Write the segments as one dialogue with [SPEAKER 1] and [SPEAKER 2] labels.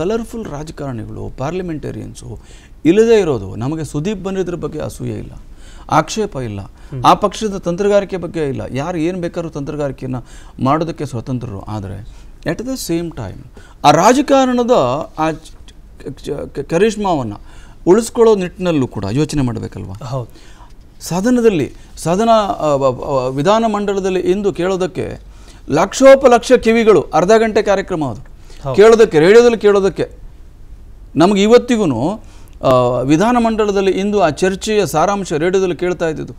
[SPEAKER 1] colourful ರಾಜಕಾರಣಿಗಳು ಪಾರ್ಲಿಮೆಂಟೇರಿಯನ್ಸು ಇಲ್ಲದೇ ಇರೋದು ನಮಗೆ ಸುದೀಪ್ ಬಂದಿದ್ರ ಬಗ್ಗೆ ಅಸೂಯೆ ಇಲ್ಲ ಆಕ್ಷೇಪ ಇಲ್ಲ ಆ ಪಕ್ಷದ ತಂತ್ರಗಾರಿಕೆ ಬಗ್ಗೆ ಇಲ್ಲ ಯಾರು ಏನು ಬೇಕಾದ್ರೂ ತಂತ್ರಗಾರಿಕೆಯನ್ನು ಮಾಡೋದಕ್ಕೆ ಸ್ವತಂತ್ರರು ಆದರೆ ಎಟ್ ದ ಸೇಮ್ ಟೈಮ್ ಆ ರಾಜಕಾರಣದ ಆ ಕರಿಷ್ಮಾವನ್ನು ಉಳಿಸ್ಕೊಳ್ಳೋ ನಿಟ್ಟಿನಲ್ಲೂ ಕೂಡ ಯೋಚನೆ ಮಾಡಬೇಕಲ್ವಾ ಹೌದು ಸದನದಲ್ಲಿ ಸದನ ವಿಧಾನಮಂಡಲದಲ್ಲಿ ಇಂದು ಕೇಳೋದಕ್ಕೆ ಲಕ್ಷೋಪಲಕ್ಷ ಕಿವಿಗಳು ಅರ್ಧ ಗಂಟೆ ಕಾರ್ಯಕ್ರಮ ಅದು ಕೇಳೋದಕ್ಕೆ ರೇಡಿಯೋದಲ್ಲಿ ಕೇಳೋದಕ್ಕೆ ನಮಗೆ ಇವತ್ತಿಗೂ ವಿಧಾನಮಂಡಲದಲ್ಲಿ ಇಂದು ಆ ಚರ್ಚೆಯ ಸಾರಾಂಶ ರೇಡಿಯೋದಲ್ಲಿ ಕೇಳ್ತಾ ಇದ್ದಿದ್ದು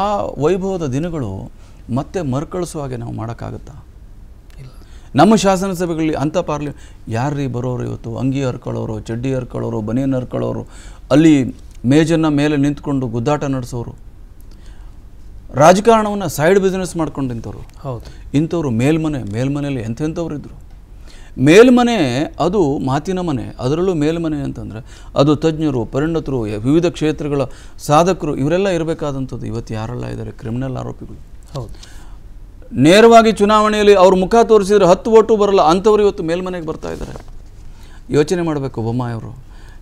[SPEAKER 1] ಆ ವೈಭವದ ದಿನಗಳು ಮತ್ತೆ ಮರುಕಳಿಸುವ ಹಾಗೆ ನಾವು ಮಾಡೋಕ್ಕಾಗತ್ತಾ ನಮ್ಮ ಶಾಸನಸಭೆಗಳಲ್ಲಿ ಅಂಥ ಪಾರ್ಲಿ ಯಾರ್ರಿ ಬರೋರು ಇವತ್ತು ಅಂಗಿ ಹರ್ಕೊಳ್ಳೋರು ಚಡ್ಡಿ ಹರ್ಕೊಳ್ಳೋರು ಬನಿಯನ್ ಹರ್ಕೊಳ್ಳೋರು ಅಲ್ಲಿ ಮೇಜನ್ನು ಮೇಲೆ ನಿಂತ್ಕೊಂಡು ಗುದ್ದಾಟ ನಡೆಸೋರು ರಾಜಕಾರಣವನ್ನು ಸೈಡ್ ಬಿಸ್ನೆಸ್ ಮಾಡ್ಕೊಂಡು ಇಂಥವ್ರು ಹೌದು ಇಂಥವ್ರು ಮೇಲ್ಮನೆ ಮೇಲ್ಮನೆಯಲ್ಲಿ ಎಂಥೆಂಥವ್ರು ಇದ್ದರು ಮೇಲ್ಮನೆ ಅದು ಮಾತಿನ ಮನೆ ಅದರಲ್ಲೂ ಮೇಲ್ಮನೆ ಅಂತಂದರೆ ಅದು ತಜ್ಞರು ಪರಿಣತರು ವಿವಿಧ ಕ್ಷೇತ್ರಗಳ ಸಾಧಕರು ಇವರೆಲ್ಲ ಇರಬೇಕಾದಂಥದ್ದು ಇವತ್ತು ಯಾರೆಲ್ಲ ಇದ್ದಾರೆ ಕ್ರಿಮಿನಲ್ ಆರೋಪಿಗಳು ಹೌದು ನೇರವಾಗಿ ಚುನಾವಣೆಯಲ್ಲಿ ಅವರು ಮುಖ ತೋರಿಸಿದರೆ ಹತ್ತು ಓಟು ಬರಲ್ಲ ಅಂಥವ್ರು ಇವತ್ತು ಮೇಲ್ಮನೆಗೆ ಬರ್ತಾ ಇದ್ದಾರೆ ಯೋಚನೆ ಮಾಡಬೇಕು ಬೊಮ್ಮಾಯವರು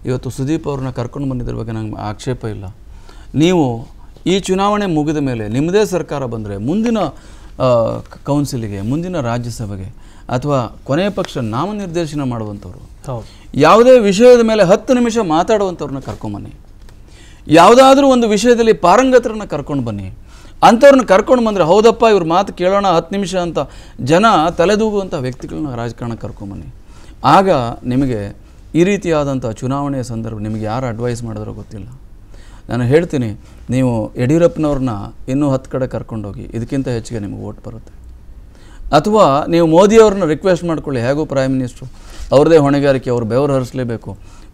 [SPEAKER 1] ಇವತ್ತು ಸುದೀಪ್ ಅವ್ರನ್ನ ಕರ್ಕೊಂಡು ಬಂದಿದ್ದರ ಬಗ್ಗೆ ನಂಗೆ ಆಕ್ಷೇಪ ಇಲ್ಲ ನೀವು ಈ ಚುನಾವಣೆ ಮುಗಿದ ಮೇಲೆ ನಿಮ್ಮದೇ ಸರ್ಕಾರ ಬಂದರೆ ಮುಂದಿನ ಕೌನ್ಸಿಲಿಗೆ ಮುಂದಿನ ರಾಜ್ಯಸಭೆಗೆ ಅಥವಾ ಕೊನೆಯ ಪಕ್ಷ ನಾಮನಿರ್ದೇಶನ ಮಾಡುವಂಥವ್ರು ಯಾವುದೇ ವಿಷಯದ ಮೇಲೆ ಹತ್ತು ನಿಮಿಷ ಮಾತಾಡುವಂಥವ್ರನ್ನ ಕರ್ಕೊಂಬನ್ನಿ ಯಾವುದಾದ್ರೂ ಒಂದು ವಿಷಯದಲ್ಲಿ ಪಾರಂಗತರನ್ನ ಕರ್ಕೊಂಡು ಬನ್ನಿ ಅಂಥವ್ರನ್ನ ಕರ್ಕೊಂಡು ಬಂದರೆ ಹೌದಪ್ಪ ಇವ್ರ ಮಾತು ಕೇಳೋಣ ಹತ್ತು ನಿಮಿಷ ಅಂತ ಜನ ತಲೆದೂಗುವಂಥ ವ್ಯಕ್ತಿಗಳನ್ನ ರಾಜಕಾರಣ ಕರ್ಕೊಂಬನ್ನಿ ಆಗ ನಿಮಗೆ ಈ ರೀತಿಯಾದಂಥ ಚುನಾವಣೆಯ ಸಂದರ್ಭ ನಿಮಗೆ ಯಾರು ಅಡ್ವೈಸ್ ಮಾಡಿದ್ರೋ ಗೊತ್ತಿಲ್ಲ ನಾನು ಹೇಳ್ತೀನಿ ನೀವು ಯಡಿಯೂರಪ್ಪನವ್ರನ್ನ ಇನ್ನೂ ಹತ್ತು ಕಡೆ ಕರ್ಕೊಂಡೋಗಿ ಇದಕ್ಕಿಂತ ಹೆಚ್ಚಿಗೆ ನಿಮಗೆ ಓಟ್ ಬರುತ್ತೆ ಅಥವಾ ನೀವು ಮೋದಿಯವ್ರನ್ನ ರಿಕ್ವೆಸ್ಟ್ ಮಾಡ್ಕೊಳ್ಳಿ ಹೇಗೂ ಪ್ರೈಮ್ ಮಿನಿಸ್ಟ್ರು ಅವ್ರದೇ ಹೊಣೆಗಾರಿಕೆ ಅವ್ರು ಬೆವರು ಹರಿಸಲೇಬೇಕು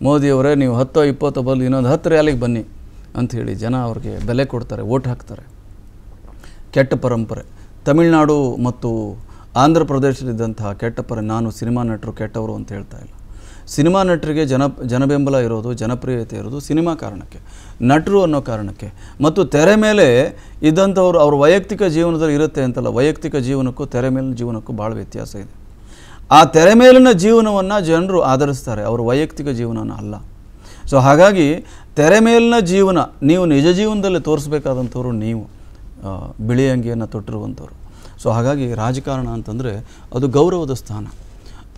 [SPEAKER 1] ಮೋದಿಯವರೇ ನೀವು ಹತ್ತೋ ಇಪ್ಪತ್ತೋ ಬದಲು ಇನ್ನೊಂದು ಹತ್ತು ರ್ಯಾಲಿಗೆ ಬನ್ನಿ ಅಂಥೇಳಿ ಜನ ಅವ್ರಿಗೆ ಬೆಲೆ ಕೊಡ್ತಾರೆ ಓಟ್ ಹಾಕ್ತಾರೆ ಕೆಟ್ಟ ಪರಂಪರೆ ತಮಿಳುನಾಡು ಮತ್ತು ಆಂಧ್ರ ಪ್ರದೇಶದಿದ್ದಂತಹ ಕೆಟ್ಟ ಪರ ನಾನು ಸಿನಿಮಾ ನಟರು ಕೆಟ್ಟವರು ಅಂತ ಹೇಳ್ತಾ ಇಲ್ಲ ಸಿನಿಮಾ ನಟರಿಗೆ ಜನ ಜನಬೆಂಬಲ ಇರೋದು ಜನಪ್ರಿಯತೆ ಇರೋದು ಸಿನಿಮಾ ಕಾರಣಕ್ಕೆ ನಟರು ಅನ್ನೋ ಕಾರಣಕ್ಕೆ ಮತ್ತು ತೆರೆ ಮೇಲೆ ಇದ್ದಂಥವ್ರು ಅವ್ರ ವೈಯಕ್ತಿಕ ಜೀವನದಲ್ಲಿ ಇರುತ್ತೆ ಅಂತಲ್ಲ ವೈಯಕ್ತಿಕ ಜೀವನಕ್ಕೂ ತೆರೆ ಮೇಲಿನ ಜೀವನಕ್ಕೂ ಭಾಳ ವ್ಯತ್ಯಾಸ ಇದೆ ಆ ತೆರೆ ಮೇಲಿನ ಜೀವನವನ್ನು ಜನರು ಆಧರಿಸ್ತಾರೆ ಅವ್ರ ವೈಯಕ್ತಿಕ ಜೀವನನ ಅಲ್ಲ ಸೊ ಹಾಗಾಗಿ ತೆರೆ ಮೇಲಿನ ಜೀವನ ನೀವು ನಿಜ ಜೀವನದಲ್ಲಿ ತೋರಿಸ್ಬೇಕಾದಂಥವ್ರು ನೀವು ಬಿಳಿ ಅಂಗಿಯನ್ನು ತೊಟ್ಟಿರುವಂಥವ್ರು ಸೊ ಹಾಗಾಗಿ ರಾಜಕಾರಣ ಅಂತಂದರೆ ಅದು ಗೌರವದ ಸ್ಥಾನ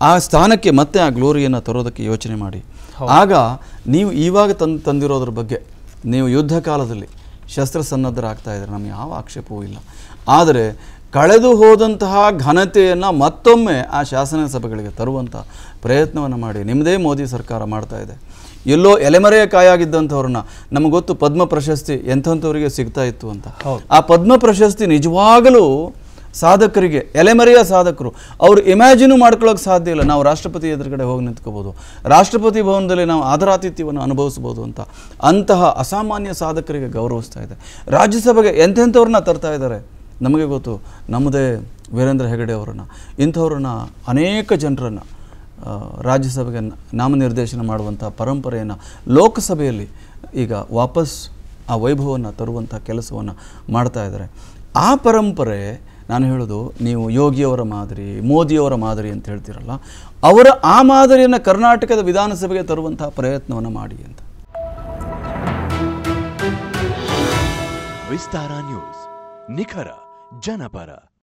[SPEAKER 1] ಆ ಸ್ಥಾನಕ್ಕೆ ಮತ್ತೆ ಆ ಗ್ಲೋರಿಯನ್ನು ತರೋದಕ್ಕೆ ಯೋಚನೆ ಮಾಡಿ ಆಗ ನೀವು ಇವಾಗ ತಂದು ತಂದಿರೋದ್ರ ಬಗ್ಗೆ ನೀವು ಯುದ್ಧ ಕಾಲದಲ್ಲಿ ಶಸ್ತ್ರಸನ್ನದ್ಧರಾಗ್ತಾ ಇದ್ದರೆ ನಮಗೆ ಯಾವ ಆಕ್ಷೇಪವೂ ಇಲ್ಲ ಆದರೆ ಕಳೆದು ಹೋದಂತಹ ಘನತೆಯನ್ನು ಮತ್ತೊಮ್ಮೆ ಆ ಶಾಸನ ಸಭೆಗಳಿಗೆ ತರುವಂಥ ಪ್ರಯತ್ನವನ್ನು ಮಾಡಿ ನಿಮ್ಮದೇ ಮೋದಿ ಸರ್ಕಾರ ಮಾಡ್ತಾ ಇದೆ ಎಲ್ಲೋ ಎಲೆಮರೆಯ ಕಾಯಾಗಿದ್ದಂಥವ್ರನ್ನ ನಮಗೆ ಗೊತ್ತು ಪದ್ಮ ಪ್ರಶಸ್ತಿ ಎಂಥಂಥವ್ರಿಗೆ ಸಿಗ್ತಾ ಇತ್ತು ಅಂತ ಆ ಪದ್ಮ ಪ್ರಶಸ್ತಿ ನಿಜವಾಗಲೂ ಸಾಧಕರಿಗೆ ಎಲೆಮರೆಯ ಸಾಧಕರು ಅವರು ಇಮ್ಯಾಜಿನೂ ಮಾಡ್ಕೊಳ್ಳೋಕೆ ಸಾಧ್ಯ ಇಲ್ಲ ನಾವು ರಾಷ್ಟ್ರಪತಿ ಎದುರುಗಡೆ ಹೋಗಿ ನಿಂತ್ಕೋಬೋದು ರಾಷ್ಟ್ರಪತಿ ಭವನದಲ್ಲಿ ನಾವು ಆದರಾತಿಥ್ಯವನ್ನು ಅನುಭವಿಸ್ಬೋದು ಅಂತ ಅಂತಹ ಅಸಾಮಾನ್ಯ ಸಾಧಕರಿಗೆ ಗೌರವಿಸ್ತಾ ಇದೆ ರಾಜ್ಯಸಭೆಗೆ ಎಂಥೆಂಥವ್ರನ್ನ ತರ್ತಾ ಇದ್ದಾರೆ ನಮಗೆ ಗೊತ್ತು ನಮ್ಮದೇ ವೀರೇಂದ್ರ ಹೆಗಡೆ ಅವರನ್ನ ಇಂಥವ್ರನ್ನ ಅನೇಕ ಜನರನ್ನು ರಾಜ್ಯಸಭೆಗೆ ನಾಮನಿರ್ದೇಶನ ಮಾಡುವಂಥ ಪರಂಪರೆಯನ್ನು ಲೋಕಸಭೆಯಲ್ಲಿ ಈಗ ವಾಪಸ್ ಆ ವೈಭವವನ್ನು ತರುವಂಥ ಕೆಲಸವನ್ನು ಮಾಡ್ತಾ ಇದ್ದಾರೆ ಆ ಪರಂಪರೆ ನಾನು ಹೇಳೋದು ನೀವು ಯೋಗಿಯವರ ಮಾದರಿ ಮೋದಿಯವರ ಮಾದರಿ ಅಂತ ಹೇಳ್ತೀರಲ್ಲ ಅವರ ಆ ಮಾದರಿಯನ್ನು ಕರ್ನಾಟಕದ ವಿಧಾನಸಭೆಗೆ ತರುವಂತಹ ಪ್ರಯತ್ನವನ್ನು ಮಾಡಿ ಅಂತ ವಿಸ್ತಾರ ನ್ಯೂಸ್ ನಿಖರ ಜನಪರ